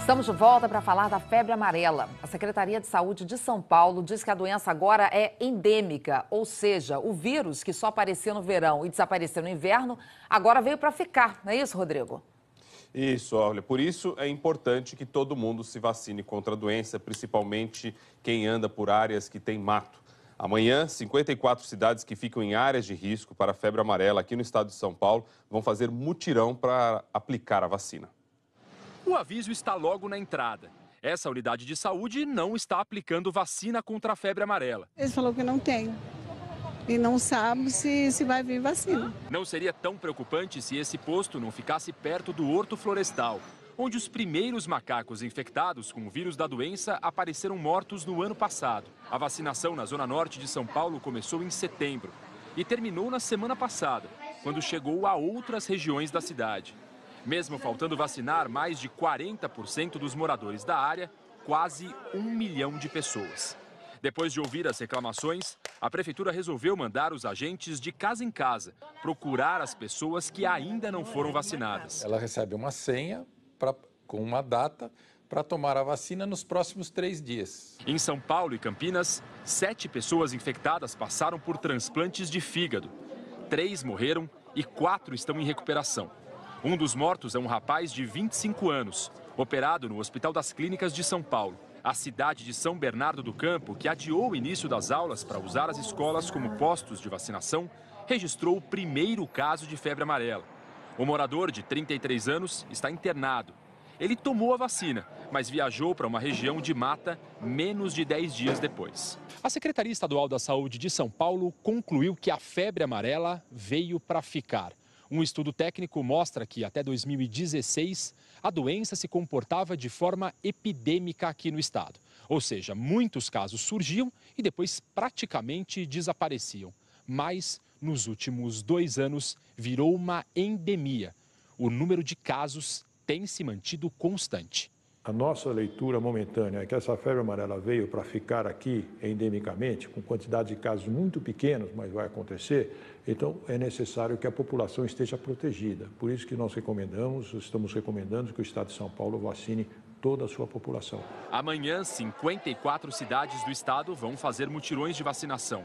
Estamos de volta para falar da febre amarela. A Secretaria de Saúde de São Paulo diz que a doença agora é endêmica, ou seja, o vírus que só apareceu no verão e desapareceu no inverno, agora veio para ficar. Não é isso, Rodrigo? Isso, olha, por isso é importante que todo mundo se vacine contra a doença, principalmente quem anda por áreas que tem mato. Amanhã, 54 cidades que ficam em áreas de risco para a febre amarela aqui no estado de São Paulo vão fazer mutirão para aplicar a vacina. O aviso está logo na entrada. Essa unidade de saúde não está aplicando vacina contra a febre amarela. Ele falou que não tem. E não sabe se, se vai vir vacina. Não seria tão preocupante se esse posto não ficasse perto do horto florestal, onde os primeiros macacos infectados com o vírus da doença apareceram mortos no ano passado. A vacinação na zona norte de São Paulo começou em setembro e terminou na semana passada, quando chegou a outras regiões da cidade. Mesmo faltando vacinar mais de 40% dos moradores da área, quase um milhão de pessoas. Depois de ouvir as reclamações, a prefeitura resolveu mandar os agentes de casa em casa procurar as pessoas que ainda não foram vacinadas. Ela recebe uma senha pra, com uma data para tomar a vacina nos próximos três dias. Em São Paulo e Campinas, sete pessoas infectadas passaram por transplantes de fígado. Três morreram e quatro estão em recuperação. Um dos mortos é um rapaz de 25 anos, operado no Hospital das Clínicas de São Paulo. A cidade de São Bernardo do Campo, que adiou o início das aulas para usar as escolas como postos de vacinação, registrou o primeiro caso de febre amarela. O morador, de 33 anos, está internado. Ele tomou a vacina, mas viajou para uma região de mata menos de 10 dias depois. A Secretaria Estadual da Saúde de São Paulo concluiu que a febre amarela veio para ficar. Um estudo técnico mostra que até 2016 a doença se comportava de forma epidêmica aqui no estado. Ou seja, muitos casos surgiam e depois praticamente desapareciam. Mas nos últimos dois anos virou uma endemia. O número de casos tem se mantido constante. A nossa leitura momentânea é que essa febre amarela veio para ficar aqui endemicamente, com quantidade de casos muito pequenos, mas vai acontecer, então é necessário que a população esteja protegida. Por isso que nós recomendamos, estamos recomendando que o Estado de São Paulo vacine toda a sua população. Amanhã, 54 cidades do estado vão fazer mutirões de vacinação.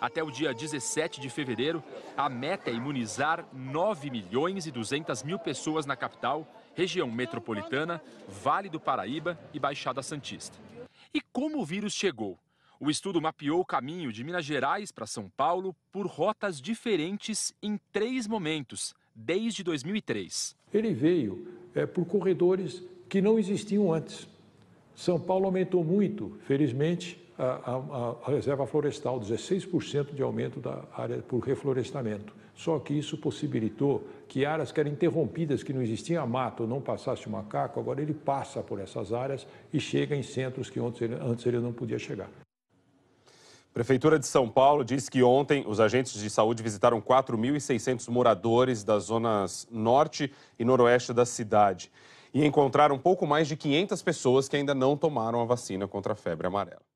Até o dia 17 de fevereiro, a meta é imunizar 9 milhões e 200 mil pessoas na capital região metropolitana, Vale do Paraíba e Baixada Santista. E como o vírus chegou? O estudo mapeou o caminho de Minas Gerais para São Paulo por rotas diferentes em três momentos, desde 2003. Ele veio é, por corredores que não existiam antes. São Paulo aumentou muito, felizmente, a, a, a reserva florestal, 16% de aumento da área por reflorestamento. Só que isso possibilitou que áreas que eram interrompidas, que não existia mato, não passasse o macaco, agora ele passa por essas áreas e chega em centros que antes ele, antes ele não podia chegar. Prefeitura de São Paulo diz que ontem os agentes de saúde visitaram 4.600 moradores das zonas norte e noroeste da cidade e encontraram pouco mais de 500 pessoas que ainda não tomaram a vacina contra a febre amarela.